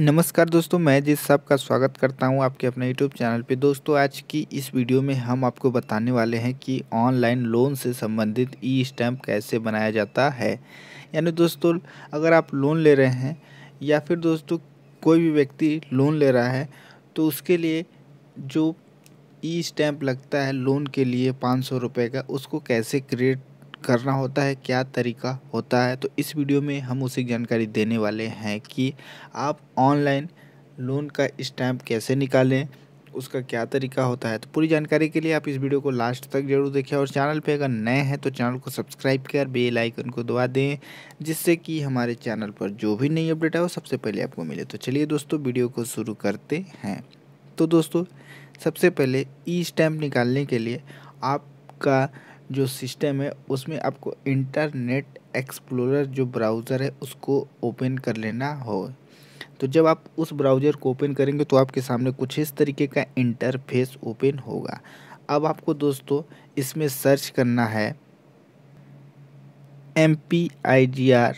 नमस्कार दोस्तों मैं जिस साहब का स्वागत करता हूं आपके अपने यूट्यूब चैनल पे दोस्तों आज की इस वीडियो में हम आपको बताने वाले हैं कि ऑनलाइन लोन से संबंधित ई स्टैम्प कैसे बनाया जाता है यानी दोस्तों अगर आप लोन ले रहे हैं या फिर दोस्तों कोई भी व्यक्ति लोन ले रहा है तो उसके लिए जो ई स्टैम्प लगता है लोन के लिए पाँच सौ रुपये का उसको कैसे क्रिएट करना होता है क्या तरीका होता है तो इस वीडियो में हम उसे जानकारी देने वाले हैं कि आप ऑनलाइन लोन का स्टैम्प कैसे निकालें उसका क्या तरीका होता है तो पूरी जानकारी के लिए आप इस वीडियो को लास्ट तक जरूर देखें और चैनल पे अगर नए हैं तो चैनल को सब्सक्राइब कर बेल आइकन को दबा दें जिससे कि हमारे चैनल पर जो भी नई अपडेट है वो सबसे पहले आपको मिले तो चलिए दोस्तों वीडियो को शुरू करते हैं तो दोस्तों सबसे पहले ई स्टैम्प निकालने के लिए आपका जो सिस्टम है उसमें आपको इंटरनेट एक्सप्लोरर जो ब्राउज़र है उसको ओपन कर लेना हो तो जब आप उस ब्राउज़र को ओपन करेंगे तो आपके सामने कुछ इस तरीके का इंटरफेस ओपन होगा अब आपको दोस्तों इसमें सर्च करना है M P I G R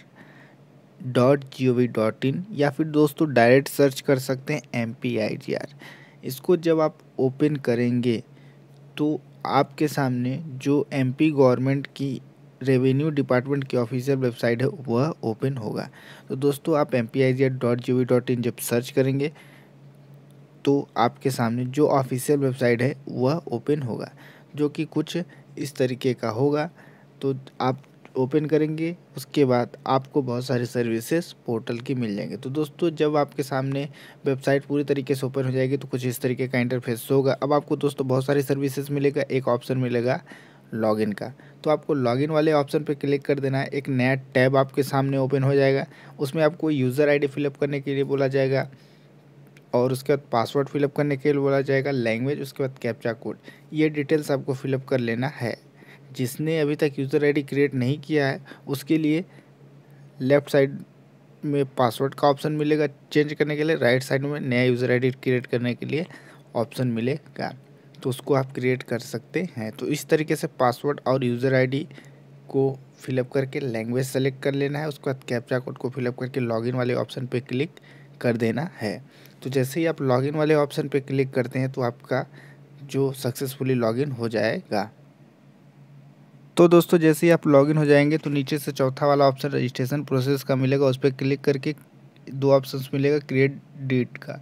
dot G O V dot in या फिर दोस्तों डायरेक्ट सर्च कर सकते हैं M P I G R इसको जब आप ओपन करेंगे तो आपके सामने जो एमपी गवर्नमेंट की रेवेन्यू डिपार्टमेंट की ऑफिशियल वेबसाइट है वह ओपन होगा तो दोस्तों आप एम पी जब सर्च करेंगे तो आपके सामने जो ऑफिशियल वेबसाइट है वह ओपन होगा जो कि कुछ इस तरीके का होगा तो आप ओपन करेंगे उसके बाद आपको बहुत सारी सर्विसेज पोर्टल की मिल जाएंगे तो दोस्तों जब आपके सामने वेबसाइट पूरी तरीके से ओपन हो जाएगी तो कुछ इस तरीके का इंटरफेस होगा अब आपको दोस्तों बहुत सारी सर्विसेज मिलेगा एक ऑप्शन मिलेगा लॉगिन का तो आपको लॉगिन वाले ऑप्शन पर क्लिक कर देना है एक नया टैब आपके सामने ओपन हो जाएगा उसमें आपको यूज़र आईडी फिलअप करने के लिए बोला जाएगा और उसके बाद पासवर्ड फिलअप करने के लिए बोला जाएगा लैंग्वेज उसके बाद कैप्चा कोड ये डिटेल्स आपको फिलअप कर लेना है जिसने अभी तक यूज़र आईडी क्रिएट नहीं किया है उसके लिए लेफ़्ट साइड में पासवर्ड का ऑप्शन मिलेगा चेंज करने के लिए राइट साइड में नया यूज़र आईडी क्रिएट करने के लिए ऑप्शन मिलेगा तो उसको आप क्रिएट कर सकते हैं तो इस तरीके से पासवर्ड और यूज़र आईडी को फिलअप करके लैंग्वेज सेलेक्ट कर लेना है उसके बाद कैप्चा कोड को फिलअप करके लॉगिन वाले ऑप्शन पर क्लिक कर देना है तो जैसे ही आप लॉगिन वाले ऑप्शन पर क्लिक करते हैं तो आपका जो सक्सेसफुली लॉगिन हो जाएगा तो दोस्तों जैसे ही आप लॉगिन हो जाएंगे तो नीचे से चौथा वाला ऑप्शन रजिस्ट्रेशन प्रोसेस का मिलेगा उस पर क्लिक करके दो ऑप्शन मिलेगा क्रिएट डेट का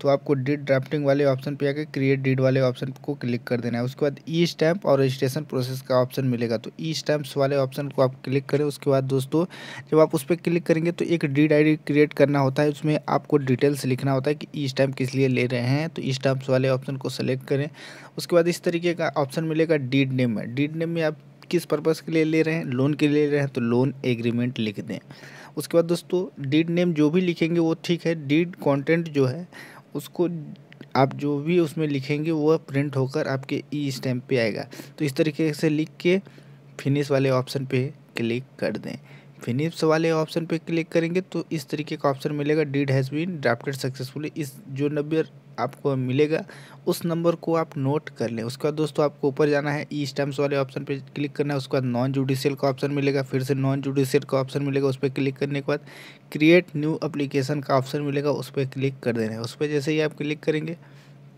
तो आपको डेट ड्राफ्टिंग वाले ऑप्शन पे आकर क्रिएट डेट वाले ऑप्शन को क्लिक कर देना है उसके बाद ई स्टैम्प और रजिस्ट्रेशन प्रोसेस का ऑप्शन मिलेगा तो ई स्टैम्प्स वाले ऑप्शन को आप क्लिक करें उसके बाद दोस्तों जब आप उस पर क्लिक करेंगे तो एक डीड आई क्रिएट करना होता है उसमें आपको डिटेल्स लिखना होता है कि ई स्टैम्प किस लिए ले रहे हैं तो ई स्टैम्प्स वाले ऑप्शन को सेलेक्ट करें उसके बाद इस तरीके का ऑप्शन मिलेगा डीड नेम में डीड नेम में आप किस पर्पज़ के लिए ले रहे हैं लोन के लिए ले रहे हैं तो लोन एग्रीमेंट लिख दें उसके बाद दोस्तों डीड नेम जो भी लिखेंगे वो ठीक है डीड कंटेंट जो है उसको आप जो भी उसमें लिखेंगे वह प्रिंट होकर आपके ई स्टैम्प पे आएगा तो इस तरीके से लिख के फिनिश वाले ऑप्शन पे क्लिक कर दें फिनिश वाले ऑप्शन पे क्लिक करेंगे तो इस तरीके का ऑप्शन मिलेगा deed has been drafted successfully इस जो नब्बे आपको मिलेगा उस नंबर को आप नोट कर लें उसके बाद दोस्तों आपको ऊपर जाना है ई e स्टैम्प्स वाले ऑप्शन पर क्लिक करना है उसके बाद नॉन जुडिशियल का ऑप्शन मिलेगा फिर से नॉन जुडिशियल का ऑप्शन मिलेगा उस पर क्लिक करने के बाद क्रिएट न्यू अप्लीकेशन का ऑप्शन मिलेगा उस पर क्लिक कर देना है उस पर जैसे ही आप क्लिक करेंगे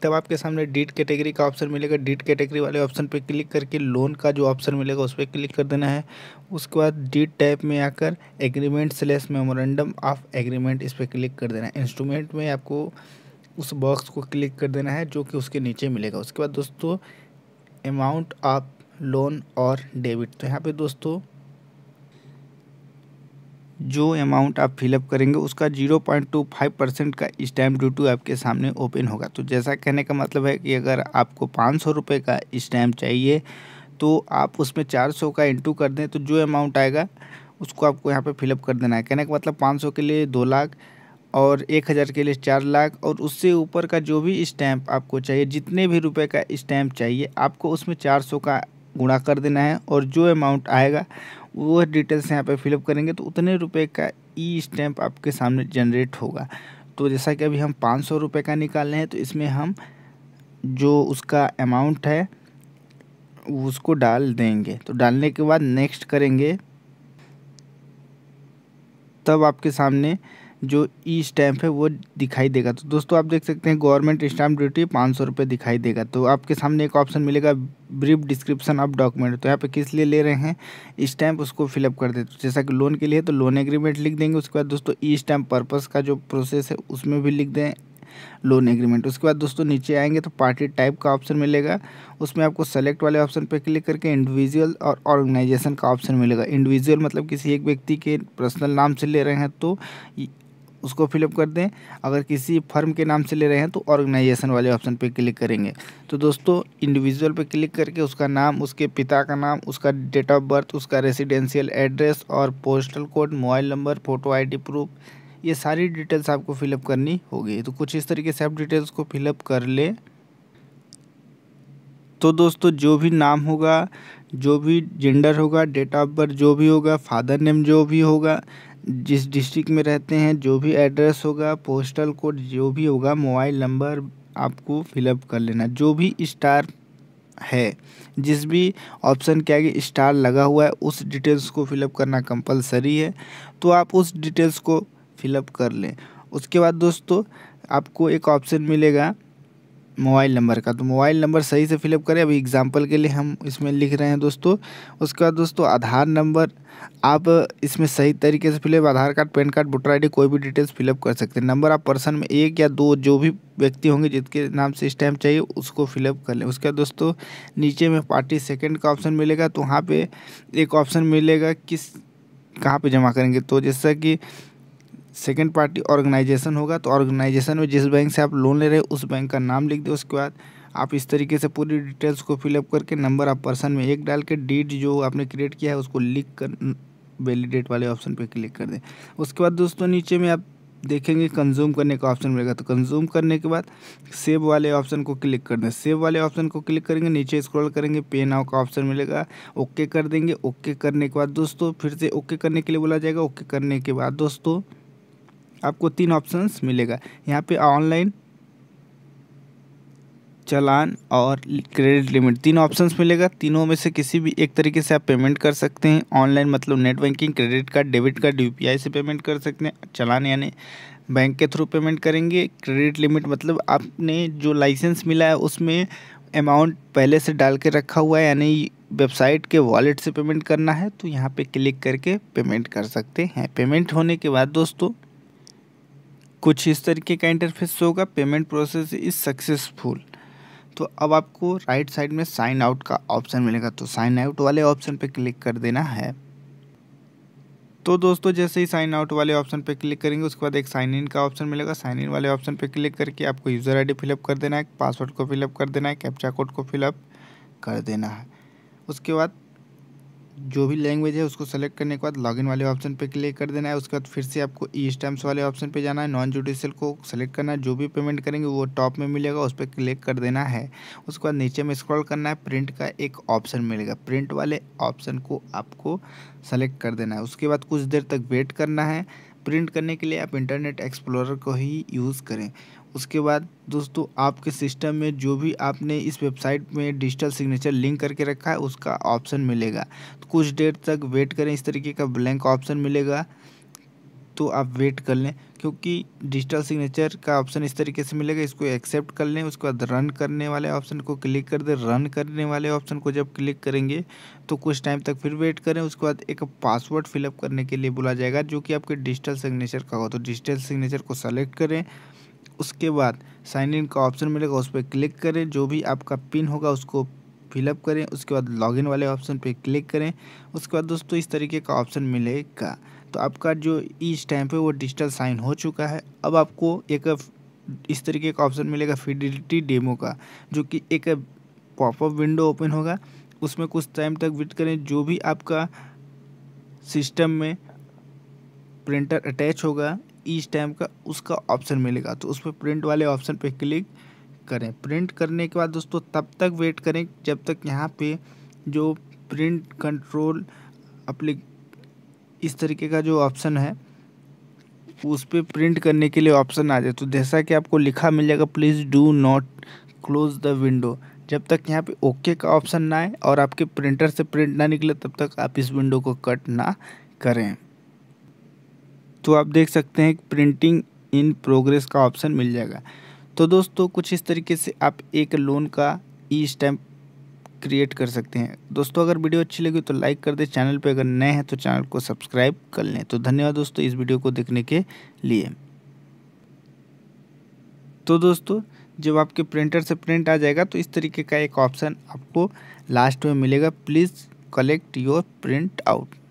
तब आपके सामने डीट कैटेगरी का ऑप्शन मिलेगा डीट कैटेगरी वाले ऑप्शन पर क्लिक करके लोन का जो ऑप्शन मिलेगा उस पर क्लिक कर देना है उसके बाद डीट टाइप में आकर agreement slash memorandum of agreement इस पर क्लिक कर देना है इंस्ट्रूमेंट में आपको उस बॉक्स को क्लिक कर देना है जो कि उसके नीचे मिलेगा उसके बाद दोस्तों अमाउंट ऑफ लोन और डेबिट तो यहाँ पे दोस्तों जो अमाउंट आप फिलअप करेंगे उसका zero point two five percent का स्टैम्प ड्यूटी आपके सामने ओपन होगा तो जैसा कहने का मतलब है कि अगर आपको पाँच सौ रुपये का स्टैम्प चाहिए तो आप उसमें चार सौ का इंटू कर दें तो जो अमाउंट आएगा उसको आपको यहाँ पे फिलअप कर देना है कहने का मतलब पाँच सौ के लिए दो लाख और एक हज़ार के लिए चार लाख और उससे ऊपर का जो भी स्टैम्प आपको चाहिए जितने भी रुपए का स्टैम्प चाहिए आपको उसमें चार सौ का गुणा कर देना है और जो अमाउंट आएगा वो डिटेल्स यहाँ पे फिलअप करेंगे तो उतने रुपए का ई स्टैम्प आपके सामने जनरेट होगा तो जैसा कि अभी हम पाँच सौ रुपये का निकाल रहे हैं तो इसमें हम जो उसका अमाउंट है उसको डाल देंगे तो डालने के बाद नेक्स्ट करेंगे तब आपके सामने जो ई e स्टैम्प है वो दिखाई देगा तो दोस्तों आप देख सकते हैं गवर्नमेंट स्टैम्प ड्यूटी पाँच सौ रुपये दिखाई देगा तो आपके सामने एक ऑप्शन मिलेगा ब्रीफ डिस्क्रिप्शन ऑफ डॉक्यूमेंट तो यहाँ पे किस लिए ले रहे हैं स्टैम्प e उसको फिलअप कर देते जैसा कि लोन के लिए तो लोन एग्रीमेंट लिख देंगे उसके बाद दोस्तों ई स्टैम्प पर्पज़ का जो प्रोसेस है उसमें भी लिख दें लोन एग्रीमेंट उसके बाद दोस्तों नीचे आएंगे तो पार्टी टाइप का ऑप्शन मिलेगा उसमें आपको सेलेक्ट वाले ऑप्शन पर क्लिक करके इंडिविजुअल और ऑर्गेनाइजेशन का ऑप्शन मिलेगा इंडिविजुअल मतलब किसी एक व्यक्ति के पर्सनल नाम से ले रहे हैं तो उसको फिलअप कर दें अगर किसी फर्म के नाम से ले रहे हैं तो ऑर्गेनाइजेशन वाले ऑप्शन पे क्लिक करेंगे तो दोस्तों इंडिविजुअल पे क्लिक करके उसका नाम उसके पिता का नाम उसका डेट ऑफ बर्थ उसका रेसिडेंशियल एड्रेस और postal code mobile number photo ID proof ये सारी डिटेल्स आपको फिलअप करनी होगी तो कुछ इस तरीके से आप डिटेल्स को फिलअप कर लें तो दोस्तों जो भी नाम होगा जो भी जेंडर होगा डेट ऑफ बर्थ जो भी होगा फादर नेम जो भी होगा जिस डिस्ट्रिक्ट में रहते हैं जो भी एड्रेस होगा पोस्टल कोड जो भी होगा मोबाइल नंबर आपको फिलअप कर लेना जो भी स्टार है जिस भी ऑप्शन के आगे स्टार लगा हुआ है उस डिटेल्स को फिलअप करना कंपलसरी है तो आप उस डिटेल्स को फिलअप कर लें उसके बाद दोस्तों आपको एक ऑप्शन मिलेगा मोबाइल नंबर का तो मोबाइल नंबर सही से फिलअप करें अभी एग्जांपल के लिए हम इसमें लिख रहे हैं दोस्तों उसके बाद दोस्तों आधार नंबर आप इसमें सही तरीके से fill up Aadhaar card PAN card voter ID कोई भी डिटेल्स फिलअप कर सकते हैं नंबर आप पर्सन में एक या दो जो भी व्यक्ति होंगे जिसके नाम से स्टैम्प चाहिए उसको फिलअप कर लें उसके बाद दोस्तों नीचे में पार्टी सेकेंड का ऑप्शन मिलेगा तो वहाँ पर एक ऑप्शन मिलेगा किस कहाँ पर जमा करेंगे तो जैसा कि सेकेंड पार्टी ऑर्गेनाइजेशन होगा तो ऑर्गेनाइजेशन में जिस बैंक से आप लोन ले रहे हैं उस बैंक का नाम लिख दें उसके बाद आप इस तरीके से पूरी डिटेल्स को फिलअप करके नंबर आप पर्सन में एक डाल के डेट जो आपने क्रिएट किया है उसको लिख कर वैलिडेट वाले ऑप्शन पर क्लिक कर दें उसके बाद दोस्तों नीचे में आप देखेंगे कंज्यूम करने का ऑप्शन मिलेगा तो कंज्यूम करने के बाद सेव वाले ऑप्शन को क्लिक कर दें सेव वाले ऑप्शन को क्लिक करेंगे नीचे स्क्रॉल करेंगे पे नाउ का ऑप्शन मिलेगा ओके कर देंगे ओके करने के बाद दोस्तों फिर से ओके करने के लिए बोला जाएगा ओके करने के बाद दोस्तों आपको तीन ऑप्शंस मिलेगा यहाँ पे ऑनलाइन चलान और क्रेडिट लिमिट तीन ऑप्शंस मिलेगा तीनों में से किसी भी एक तरीके से आप पेमेंट कर सकते हैं ऑनलाइन मतलब net banking credit card debit card U से पेमेंट कर सकते हैं चलान यानी बैंक के थ्रू पेमेंट करेंगे क्रेडिट लिमिट मतलब आपने जो लाइसेंस मिला है उसमें अमाउंट पहले से डाल के रखा हुआ है यानी वेबसाइट के वॉलेट से पेमेंट करना है तो यहाँ पे क्लिक करके पेमेंट कर सकते हैं पेमेंट होने के बाद दोस्तों कुछ इस तरीके का इंटरफेस होगा पेमेंट प्रोसेस इज सक्सेसफुल तो अब आपको राइट साइड में साइन आउट का ऑप्शन मिलेगा तो साइन आउट वाले ऑप्शन पर क्लिक कर देना है तो दोस्तों जैसे ही साइन आउट वाले ऑप्शन पर क्लिक करेंगे उसके बाद एक साइन इन का ऑप्शन मिलेगा साइन इन वाले ऑप्शन पर क्लिक करके आपको यूज़र आईडी फिलअप कर देना है पासवर्ड को फिलअप कर देना है कैप्चा कोड को फिलअप कर देना है उसके बाद जो भी लैंग्वेज है उसको सेलेक्ट करने के बाद लॉगिन वाले ऑप्शन पे क्लिक कर देना है उसके बाद फिर से आपको ई e स्टैम्प्स वाले ऑप्शन पे जाना है नॉन जुडिशियल को सेलेक्ट करना है जो भी पेमेंट करेंगे वो टॉप में मिलेगा उस पर क्लिक कर देना है उसके बाद नीचे में स्क्रॉल करना है प्रिंट का एक ऑप्शन मिलेगा प्रिंट वाले ऑप्शन को आपको सेलेक्ट कर देना है उसके बाद कुछ देर तक वेट करना है प्रिंट करने के लिए आप इंटरनेट एक्सप्लोरर को ही यूज़ करें उसके बाद दोस्तों आपके सिस्टम में जो भी आपने इस वेबसाइट में डिजिटल सिग्नेचर लिंक करके रखा है उसका ऑप्शन मिलेगा तो कुछ देर तक वेट करें इस तरीके का ब्लैंक ऑप्शन मिलेगा तो आप वेट कर लें क्योंकि डिजिटल सिग्नेचर का ऑप्शन इस तरीके से मिलेगा इसको एक्सेप्ट कर लें उसके बाद रन करने वाले ऑप्शन को क्लिक कर दें रन करने वाले ऑप्शन को जब क्लिक करेंगे तो कुछ टाइम तक फिर वेट करें उसके बाद एक पासवर्ड फिलअप करने के लिए बोला जाएगा जो कि आपके डिजिटल सिग्नेचर का हो तो डिजिटल सिग्नेचर को सेलेक्ट करें उसके बाद साइन इन का ऑप्शन मिलेगा उस पर क्लिक करें जो भी आपका पिन होगा उसको फिलअप करें उसके बाद लॉगिन वाले ऑप्शन पे क्लिक करें उसके बाद दोस्तों इस तरीके का ऑप्शन मिलेगा तो आपका जो ई स्टैम्प है वो डिजिटल साइन हो चुका है अब आपको एक इस तरीके का ऑप्शन मिलेगा फिडिलिटी डेमो का जो कि एक पॉपअप विंडो ओपन होगा उसमें कुछ टाइम तक वेट करें जो भी आपका सिस्टम में प्रिंटर अटैच होगा ई स्टैम्प का उसका ऑप्शन मिलेगा तो उस पर प्रिंट वाले ऑप्शन पर क्लिक करें प्रिंट करने के बाद दोस्तों तब तक वेट करें जब तक यहाँ पे जो प्रिंट कंट्रोल अप्लिक इस तरीके का जो ऑप्शन है उस पर प्रिंट करने के लिए ऑप्शन आ जाए तो जैसा कि आपको लिखा मिल जाएगा please do not close the window जब तक यहाँ पे ओके का ऑप्शन ना आए और आपके प्रिंटर से प्रिंट ना निकले तब तक आप इस विंडो को कट ना करें तो आप देख सकते हैं प्रिंटिंग इन प्रोग्रेस का ऑप्शन मिल जाएगा तो दोस्तों कुछ इस तरीके से आप एक लोन का ई स्टैम्प क्रिएट कर सकते हैं दोस्तों अगर वीडियो अच्छी लगी तो लाइक कर दें चैनल पर अगर नए हैं तो चैनल को सब्सक्राइब कर लें तो धन्यवाद दोस्तों इस वीडियो को देखने के लिए तो दोस्तों जब आपके प्रिंटर से प्रिंट आ जाएगा तो इस तरीके का एक ऑप्शन आपको लास्ट में मिलेगा please collect your print out